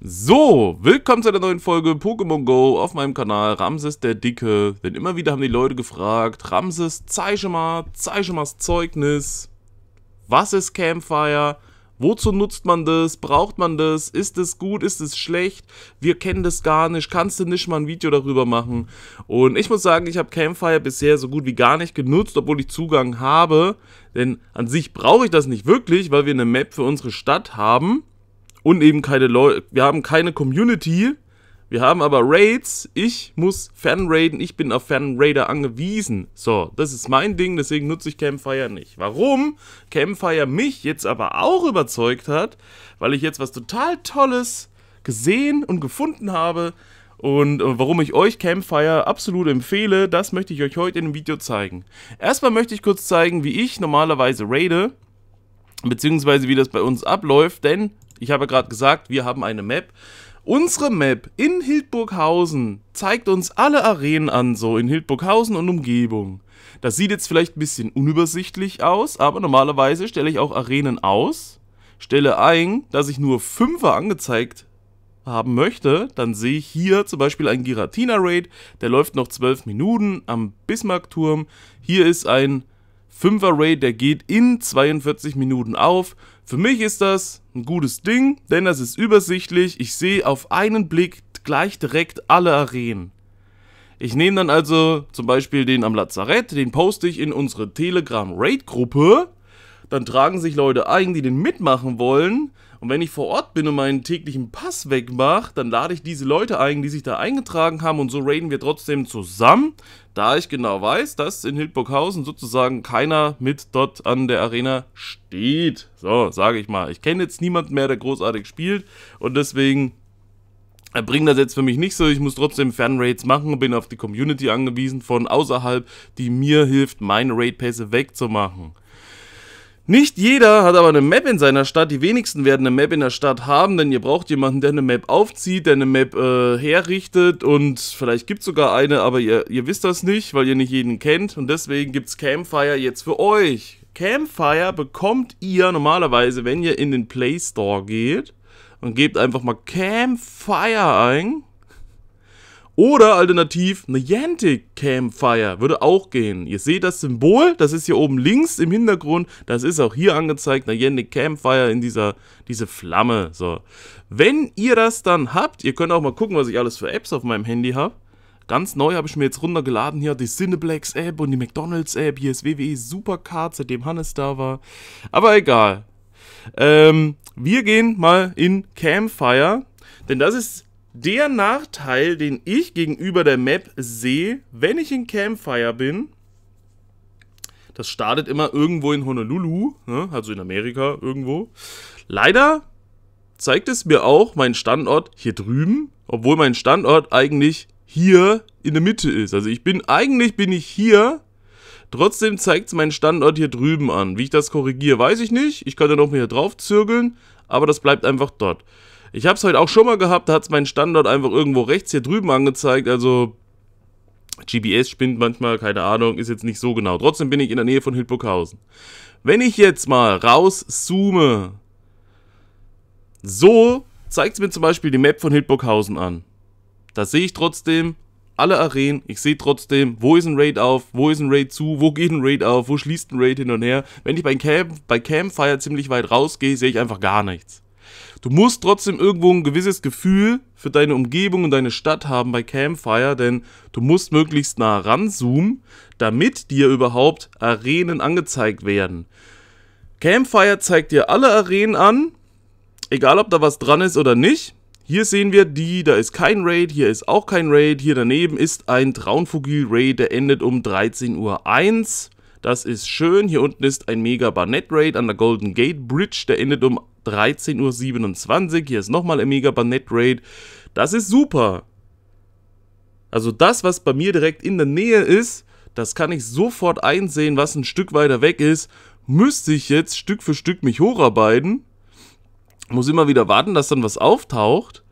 So, willkommen zu einer neuen Folge Pokémon Go auf meinem Kanal Ramses der Dicke. Denn immer wieder haben die Leute gefragt, Ramses, zeig schon mal, zeig schon mal das Zeugnis. Was ist Campfire? Wozu nutzt man das? Braucht man das? Ist es gut? Ist es schlecht? Wir kennen das gar nicht. Kannst du nicht mal ein Video darüber machen? Und ich muss sagen, ich habe Campfire bisher so gut wie gar nicht genutzt, obwohl ich Zugang habe. Denn an sich brauche ich das nicht wirklich, weil wir eine Map für unsere Stadt haben. Und eben keine Leute. Wir haben keine Community. Wir haben aber Raids. Ich muss Fanraiden. Ich bin auf Fanraider angewiesen. So, das ist mein Ding. Deswegen nutze ich Campfire nicht. Warum Campfire mich jetzt aber auch überzeugt hat, weil ich jetzt was total Tolles gesehen und gefunden habe. Und äh, warum ich euch Campfire absolut empfehle, das möchte ich euch heute in dem Video zeigen. Erstmal möchte ich kurz zeigen, wie ich normalerweise raide, beziehungsweise wie das bei uns abläuft, denn ich habe gerade gesagt, wir haben eine Map. Unsere Map in Hildburghausen zeigt uns alle Arenen an, so in Hildburghausen und Umgebung. Das sieht jetzt vielleicht ein bisschen unübersichtlich aus, aber normalerweise stelle ich auch Arenen aus, stelle ein, dass ich nur Fünfer angezeigt haben möchte, dann sehe ich hier zum Beispiel einen Giratina Raid, der läuft noch 12 Minuten am Bismarckturm. Hier ist ein 5er Ray, der geht in 42 Minuten auf. Für mich ist das ein gutes Ding, denn das ist übersichtlich. Ich sehe auf einen Blick gleich direkt alle Arenen. Ich nehme dann also zum Beispiel den am Lazarett, den poste ich in unsere Telegram-Raid-Gruppe. Dann tragen sich Leute ein, die den mitmachen wollen. Und wenn ich vor Ort bin und meinen täglichen Pass wegmache, dann lade ich diese Leute ein, die sich da eingetragen haben und so raiden wir trotzdem zusammen, da ich genau weiß, dass in Hildburghausen sozusagen keiner mit dort an der Arena steht. So, sage ich mal. Ich kenne jetzt niemanden mehr, der großartig spielt und deswegen bringt das jetzt für mich nicht so. Ich muss trotzdem Fernraids machen und bin auf die Community angewiesen von außerhalb, die mir hilft, meine Raid-Pässe wegzumachen. Nicht jeder hat aber eine Map in seiner Stadt. Die wenigsten werden eine Map in der Stadt haben, denn ihr braucht jemanden, der eine Map aufzieht, der eine Map äh, herrichtet und vielleicht gibt es sogar eine, aber ihr, ihr wisst das nicht, weil ihr nicht jeden kennt und deswegen gibt es Campfire jetzt für euch. Campfire bekommt ihr normalerweise, wenn ihr in den Play Store geht und gebt einfach mal Campfire ein oder alternativ eine Yantic Campfire würde auch gehen. Ihr seht das Symbol, das ist hier oben links im Hintergrund. Das ist auch hier angezeigt, eine Yantic Campfire in dieser diese Flamme. So, Wenn ihr das dann habt, ihr könnt auch mal gucken, was ich alles für Apps auf meinem Handy habe. Ganz neu habe ich mir jetzt runtergeladen hier die Cineplex App und die McDonalds App. Hier ist WWE Supercard, seitdem Hannes da war. Aber egal. Ähm, wir gehen mal in Campfire. Denn das ist der Nachteil, den ich gegenüber der Map sehe, wenn ich in Campfire bin, das startet immer irgendwo in Honolulu, ne? also in Amerika irgendwo. Leider zeigt es mir auch meinen Standort hier drüben, obwohl mein Standort eigentlich hier in der Mitte ist. Also ich bin, eigentlich bin ich hier, trotzdem zeigt es meinen Standort hier drüben an. Wie ich das korrigiere, weiß ich nicht. Ich könnte noch mehr drauf zirkeln, aber das bleibt einfach dort. Ich habe es heute auch schon mal gehabt, da hat es meinen Standort einfach irgendwo rechts hier drüben angezeigt. Also GPS spinnt manchmal, keine Ahnung, ist jetzt nicht so genau. Trotzdem bin ich in der Nähe von Hildburghausen. Wenn ich jetzt mal rauszoome, so zeigt es mir zum Beispiel die Map von Hildburghausen an. Da sehe ich trotzdem alle Arenen, ich sehe trotzdem, wo ist ein Raid auf, wo ist ein Raid zu, wo geht ein Raid auf, wo schließt ein Raid hin und her. Wenn ich bei, Camp, bei Campfire ziemlich weit rausgehe, sehe ich einfach gar nichts. Du musst trotzdem irgendwo ein gewisses Gefühl für deine Umgebung und deine Stadt haben bei Campfire, denn du musst möglichst nah ranzoomen, damit dir überhaupt Arenen angezeigt werden. Campfire zeigt dir alle Arenen an, egal ob da was dran ist oder nicht. Hier sehen wir die, da ist kein Raid, hier ist auch kein Raid, hier daneben ist ein Traunfugil Raid, der endet um 13.01 Uhr. Das ist schön. Hier unten ist ein mega Barnett Raid an der Golden Gate Bridge. Der endet um 13.27 Uhr. Hier ist nochmal ein mega Barnett Raid. Das ist super. Also das, was bei mir direkt in der Nähe ist, das kann ich sofort einsehen, was ein Stück weiter weg ist. Müsste ich jetzt Stück für Stück mich hocharbeiten. Muss immer wieder warten, dass dann was auftaucht.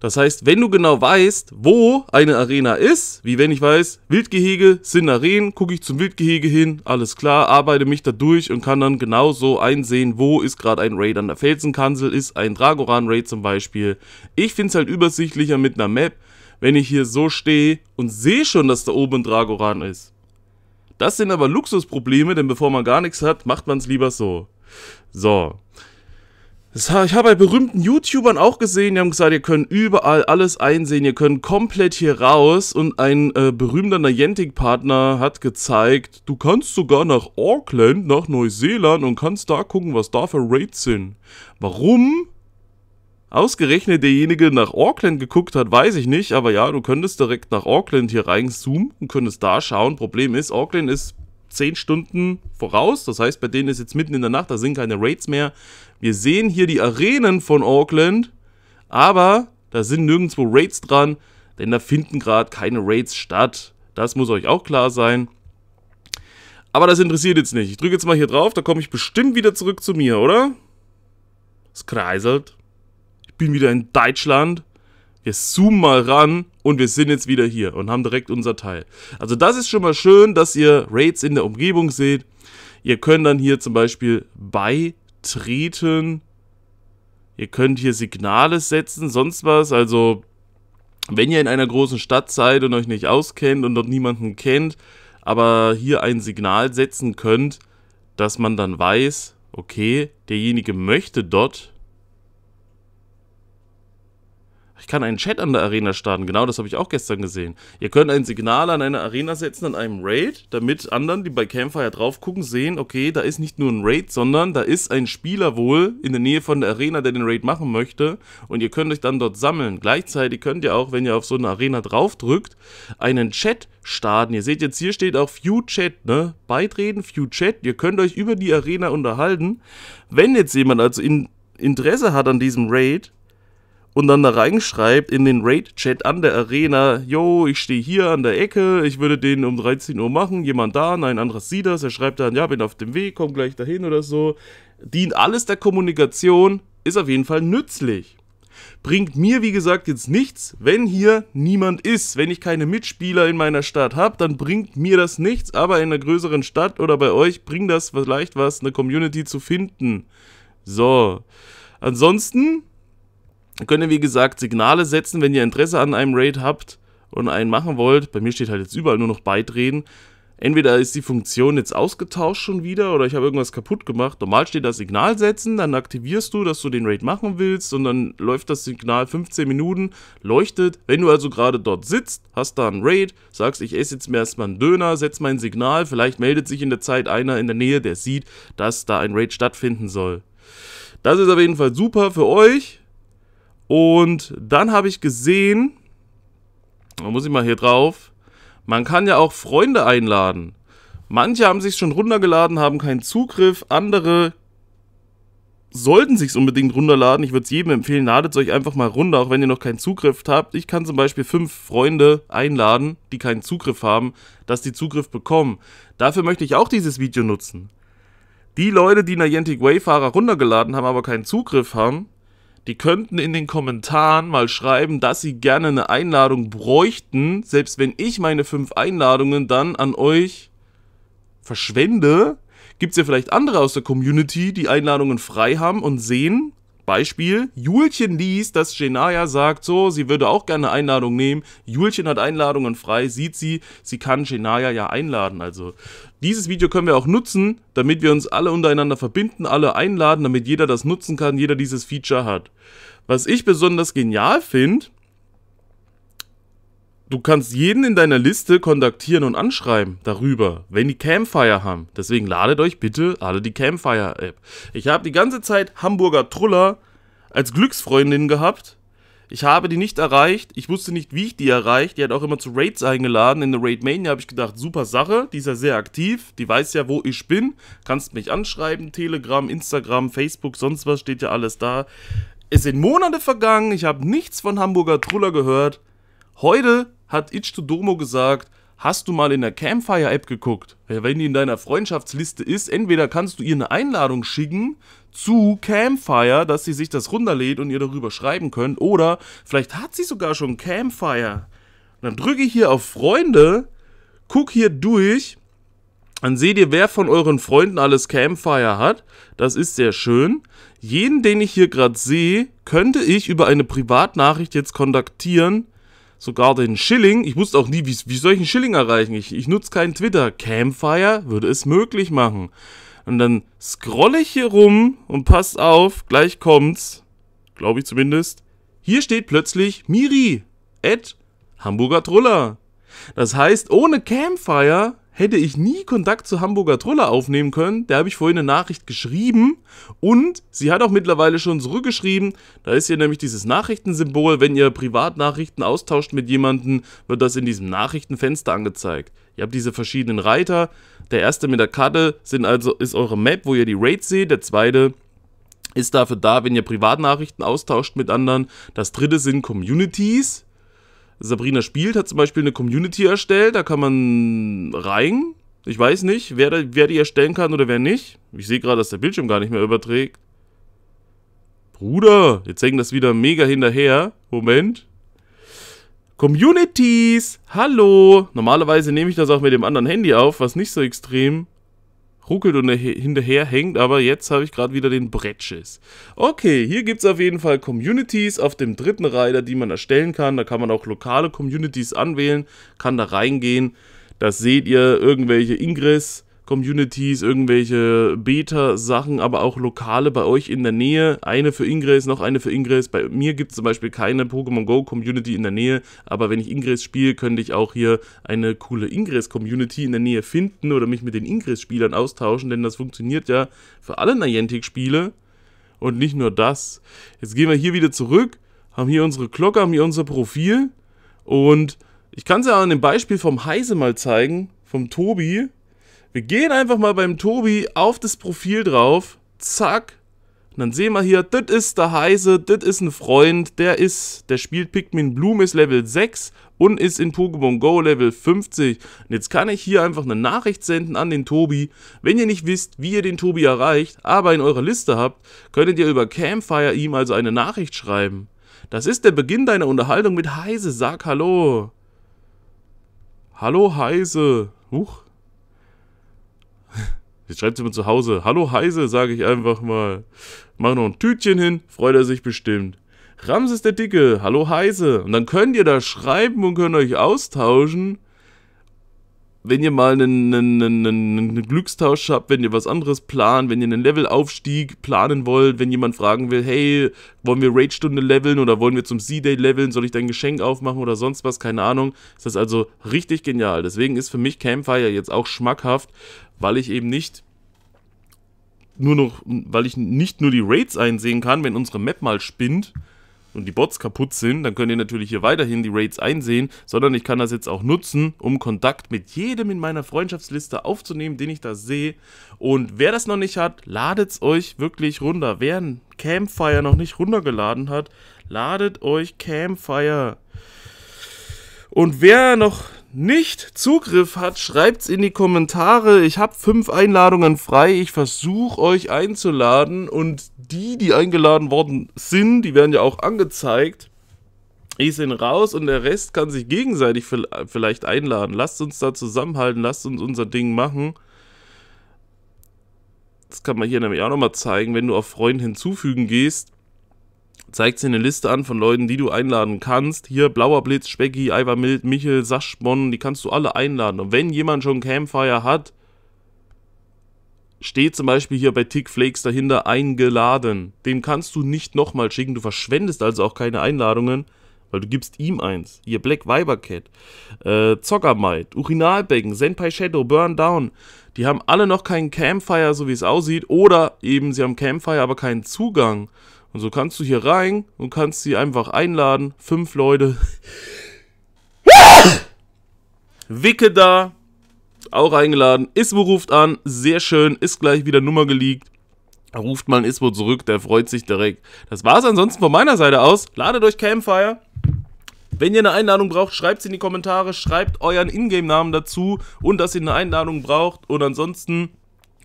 Das heißt, wenn du genau weißt, wo eine Arena ist, wie wenn ich weiß, Wildgehege sind Arenen, gucke ich zum Wildgehege hin, alles klar, arbeite mich da durch und kann dann genau so einsehen, wo ist gerade ein Raid an der Felsenkanzel, ist ein Dragoran-Raid zum Beispiel. Ich finde es halt übersichtlicher mit einer Map, wenn ich hier so stehe und sehe schon, dass da oben ein Dragoran ist. Das sind aber Luxusprobleme, denn bevor man gar nichts hat, macht man es lieber so. So, hab, ich habe bei berühmten YouTubern auch gesehen, die haben gesagt, ihr könnt überall alles einsehen, ihr könnt komplett hier raus. Und ein äh, berühmter Niantic-Partner hat gezeigt, du kannst sogar nach Auckland, nach Neuseeland und kannst da gucken, was da für Raids sind. Warum? Ausgerechnet derjenige nach Auckland geguckt hat, weiß ich nicht, aber ja, du könntest direkt nach Auckland hier reinzoomen und könntest da schauen. Problem ist, Auckland ist 10 Stunden voraus. Das heißt, bei denen ist jetzt mitten in der Nacht, da sind keine Raids mehr. Wir sehen hier die Arenen von Auckland, aber da sind nirgendwo Raids dran, denn da finden gerade keine Raids statt. Das muss euch auch klar sein. Aber das interessiert jetzt nicht. Ich drücke jetzt mal hier drauf, da komme ich bestimmt wieder zurück zu mir, oder? Es kreiselt. Ich bin wieder in Deutschland wir zoomen mal ran und wir sind jetzt wieder hier und haben direkt unser Teil. Also das ist schon mal schön, dass ihr Raids in der Umgebung seht. Ihr könnt dann hier zum Beispiel beitreten. Ihr könnt hier Signale setzen, sonst was. Also wenn ihr in einer großen Stadt seid und euch nicht auskennt und dort niemanden kennt, aber hier ein Signal setzen könnt, dass man dann weiß, okay, derjenige möchte dort ich kann einen Chat an der Arena starten, genau das habe ich auch gestern gesehen. Ihr könnt ein Signal an eine Arena setzen, an einem Raid, damit anderen, die bei Campfire drauf gucken, sehen, okay, da ist nicht nur ein Raid, sondern da ist ein Spieler wohl in der Nähe von der Arena, der den Raid machen möchte und ihr könnt euch dann dort sammeln. Gleichzeitig könnt ihr auch, wenn ihr auf so eine Arena draufdrückt, einen Chat starten. Ihr seht jetzt, hier steht auch View Chat, ne? Beitreten, View Chat. Ihr könnt euch über die Arena unterhalten. Wenn jetzt jemand also in Interesse hat an diesem Raid, und dann da reinschreibt in den Raid-Chat an der Arena, yo, ich stehe hier an der Ecke, ich würde den um 13 Uhr machen, jemand da, nein, anderes sieht das, er schreibt dann, ja, bin auf dem Weg, komm gleich dahin oder so. Dient alles der Kommunikation, ist auf jeden Fall nützlich. Bringt mir, wie gesagt, jetzt nichts, wenn hier niemand ist. Wenn ich keine Mitspieler in meiner Stadt habe, dann bringt mir das nichts. Aber in einer größeren Stadt oder bei euch bringt das vielleicht was, eine Community zu finden. So. Ansonsten Könnt wie gesagt, Signale setzen, wenn ihr Interesse an einem Raid habt und einen machen wollt. Bei mir steht halt jetzt überall nur noch beitreten. Entweder ist die Funktion jetzt ausgetauscht schon wieder oder ich habe irgendwas kaputt gemacht. Normal steht da Signal setzen, dann aktivierst du, dass du den Raid machen willst und dann läuft das Signal 15 Minuten, leuchtet. Wenn du also gerade dort sitzt, hast da einen Raid, sagst, ich esse jetzt mir erstmal einen Döner, setz mein Signal, vielleicht meldet sich in der Zeit einer in der Nähe, der sieht, dass da ein Raid stattfinden soll. Das ist auf jeden Fall super für euch. Und dann habe ich gesehen, da muss ich mal hier drauf, man kann ja auch Freunde einladen. Manche haben sich schon runtergeladen, haben keinen Zugriff, andere sollten sich unbedingt runterladen. Ich würde es jedem empfehlen, ladet euch einfach mal runter, auch wenn ihr noch keinen Zugriff habt. Ich kann zum Beispiel fünf Freunde einladen, die keinen Zugriff haben, dass die Zugriff bekommen. Dafür möchte ich auch dieses Video nutzen. Die Leute, die Niantic Wayfarer runtergeladen haben, aber keinen Zugriff haben, die könnten in den Kommentaren mal schreiben, dass sie gerne eine Einladung bräuchten, selbst wenn ich meine fünf Einladungen dann an euch verschwende. Gibt es ja vielleicht andere aus der Community, die Einladungen frei haben und sehen, Beispiel, Julchen liest, dass Genaya sagt, so, sie würde auch gerne Einladung nehmen. Julchen hat Einladungen frei, sieht sie, sie kann Genaya ja einladen. Also, dieses Video können wir auch nutzen, damit wir uns alle untereinander verbinden, alle einladen, damit jeder das nutzen kann, jeder dieses Feature hat. Was ich besonders genial finde, du kannst jeden in deiner Liste kontaktieren und anschreiben darüber, wenn die Campfire haben. Deswegen ladet euch bitte alle die Campfire-App. Ich habe die ganze Zeit Hamburger Truller als Glücksfreundin gehabt. Ich habe die nicht erreicht. Ich wusste nicht, wie ich die erreicht. Die hat auch immer zu Raids eingeladen. In der Raid Mania habe ich gedacht, super Sache. Die ist ja sehr aktiv. Die weiß ja, wo ich bin. Kannst mich anschreiben. Telegram, Instagram, Facebook, sonst was steht ja alles da. Es sind Monate vergangen. Ich habe nichts von Hamburger Truller gehört. Heute hat Ichitodomo gesagt, hast du mal in der Campfire-App geguckt? wenn die in deiner Freundschaftsliste ist, entweder kannst du ihr eine Einladung schicken zu Campfire, dass sie sich das runterlädt und ihr darüber schreiben könnt, oder vielleicht hat sie sogar schon Campfire. Und dann drücke ich hier auf Freunde, guck hier durch, dann seht ihr, wer von euren Freunden alles Campfire hat. Das ist sehr schön. Jeden, den ich hier gerade sehe, könnte ich über eine Privatnachricht jetzt kontaktieren sogar den Schilling. Ich wusste auch nie, wie, wie soll ich einen Schilling erreichen? Ich, ich nutze keinen Twitter. Campfire würde es möglich machen. Und dann scrolle ich hier rum und passt auf, gleich kommt's. Glaube ich zumindest. Hier steht plötzlich Miri at Hamburger Truller. Das heißt, ohne Campfire hätte ich nie Kontakt zu Hamburger Troller aufnehmen können. Der habe ich vorhin eine Nachricht geschrieben und sie hat auch mittlerweile schon zurückgeschrieben. Da ist hier nämlich dieses Nachrichtensymbol. Wenn ihr Privatnachrichten austauscht mit jemandem, wird das in diesem Nachrichtenfenster angezeigt. Ihr habt diese verschiedenen Reiter. Der erste mit der Karte sind also, ist eure Map, wo ihr die Raids seht. Der zweite ist dafür da, wenn ihr Privatnachrichten austauscht mit anderen. Das dritte sind Communities, Sabrina spielt, hat zum Beispiel eine Community erstellt, da kann man rein. Ich weiß nicht, wer, da, wer die erstellen kann oder wer nicht. Ich sehe gerade, dass der Bildschirm gar nicht mehr überträgt. Bruder, jetzt hängt das wieder mega hinterher. Moment. Communities, hallo. Normalerweise nehme ich das auch mit dem anderen Handy auf, was nicht so extrem ruckelt und hinterher hängt, aber jetzt habe ich gerade wieder den Bretsches. Okay, hier gibt es auf jeden Fall Communities auf dem dritten Reiter, die man erstellen kann. Da kann man auch lokale Communities anwählen, kann da reingehen. Das seht ihr, irgendwelche Ingress, Communities, irgendwelche Beta-Sachen, aber auch Lokale bei euch in der Nähe. Eine für Ingress, noch eine für Ingress. Bei mir gibt es zum Beispiel keine Pokémon Go Community in der Nähe, aber wenn ich Ingress spiele, könnte ich auch hier eine coole Ingress-Community in der Nähe finden oder mich mit den Ingress-Spielern austauschen, denn das funktioniert ja für alle Niantic-Spiele und nicht nur das. Jetzt gehen wir hier wieder zurück, haben hier unsere Glocke, haben hier unser Profil und ich kann es ja an dem Beispiel vom Heise mal zeigen, vom Tobi wir gehen einfach mal beim Tobi auf das Profil drauf. Zack. Und dann sehen wir hier, das ist der Heise, das ist ein Freund, der ist, der spielt Pikmin Bloom, ist Level 6 und ist in Pokémon Go Level 50. Und jetzt kann ich hier einfach eine Nachricht senden an den Tobi. Wenn ihr nicht wisst, wie ihr den Tobi erreicht, aber in eurer Liste habt, könntet ihr über Campfire ihm also eine Nachricht schreiben. Das ist der Beginn deiner Unterhaltung mit Heise, sag Hallo. Hallo Heise. Huch. Jetzt schreibt sie mir zu Hause. Hallo Heise, sage ich einfach mal. Mach noch ein Tütchen hin, freut er sich bestimmt. Ramses der Dicke, hallo Heise. Und dann könnt ihr da schreiben und könnt euch austauschen. Wenn ihr mal einen, einen, einen, einen Glückstausch habt, wenn ihr was anderes plant, wenn ihr einen Levelaufstieg planen wollt, wenn jemand fragen will, hey, wollen wir Raid-Stunde leveln oder wollen wir zum C-Day leveln, soll ich dein Geschenk aufmachen oder sonst was, keine Ahnung. Ist Das also richtig genial. Deswegen ist für mich Campfire jetzt auch schmackhaft, weil ich eben nicht nur noch, weil ich nicht nur die Raids einsehen kann, wenn unsere Map mal spinnt und die Bots kaputt sind, dann könnt ihr natürlich hier weiterhin die Raids einsehen, sondern ich kann das jetzt auch nutzen, um Kontakt mit jedem in meiner Freundschaftsliste aufzunehmen, den ich da sehe. Und wer das noch nicht hat, ladet's euch wirklich runter. Wer ein Campfire noch nicht runtergeladen hat, ladet euch Campfire. Und wer noch nicht Zugriff hat, schreibt's in die Kommentare. Ich habe fünf Einladungen frei. Ich versuche euch einzuladen und die, die eingeladen worden sind, die werden ja auch angezeigt. Ich sind raus und der Rest kann sich gegenseitig vielleicht einladen. Lasst uns da zusammenhalten, lasst uns unser Ding machen. Das kann man hier nämlich auch nochmal zeigen. Wenn du auf Freund hinzufügen gehst, zeigt sie eine Liste an von Leuten, die du einladen kannst. Hier Blauer Blitz, Specki, Ivar Mild, Michel, Saschbon, die kannst du alle einladen. Und wenn jemand schon Campfire hat, steht zum Beispiel hier bei Tickflakes dahinter eingeladen. Den kannst du nicht nochmal schicken. Du verschwendest also auch keine Einladungen, weil du gibst ihm eins. Hier Black Viber Cat, äh, Zockermaid, Urinalbecken, Senpai Shadow, Burn Down. Die haben alle noch keinen Campfire, so wie es aussieht. Oder eben sie haben Campfire, aber keinen Zugang. Und so kannst du hier rein und kannst sie einfach einladen. Fünf Leute. Wicke da. Auch eingeladen. Ismo ruft an. Sehr schön. Ist gleich wieder Nummer geleakt. Ruft mal Ismo zurück. Der freut sich direkt. Das war's ansonsten von meiner Seite aus. Ladet euch Campfire. Wenn ihr eine Einladung braucht, schreibt sie in die Kommentare. Schreibt euren Ingame-Namen dazu und dass ihr eine Einladung braucht. Und ansonsten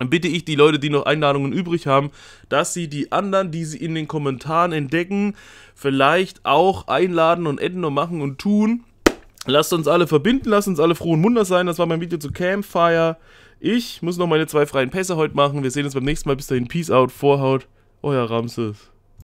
dann bitte ich die Leute, die noch Einladungen übrig haben, dass sie die anderen, die sie in den Kommentaren entdecken, vielleicht auch einladen und enden und machen und tun. Lasst uns alle verbinden, lasst uns alle frohen Mundes sein. Das war mein Video zu Campfire. Ich muss noch meine zwei freien Pässe heute machen. Wir sehen uns beim nächsten Mal. Bis dahin, Peace out, Vorhaut, euer Ramses.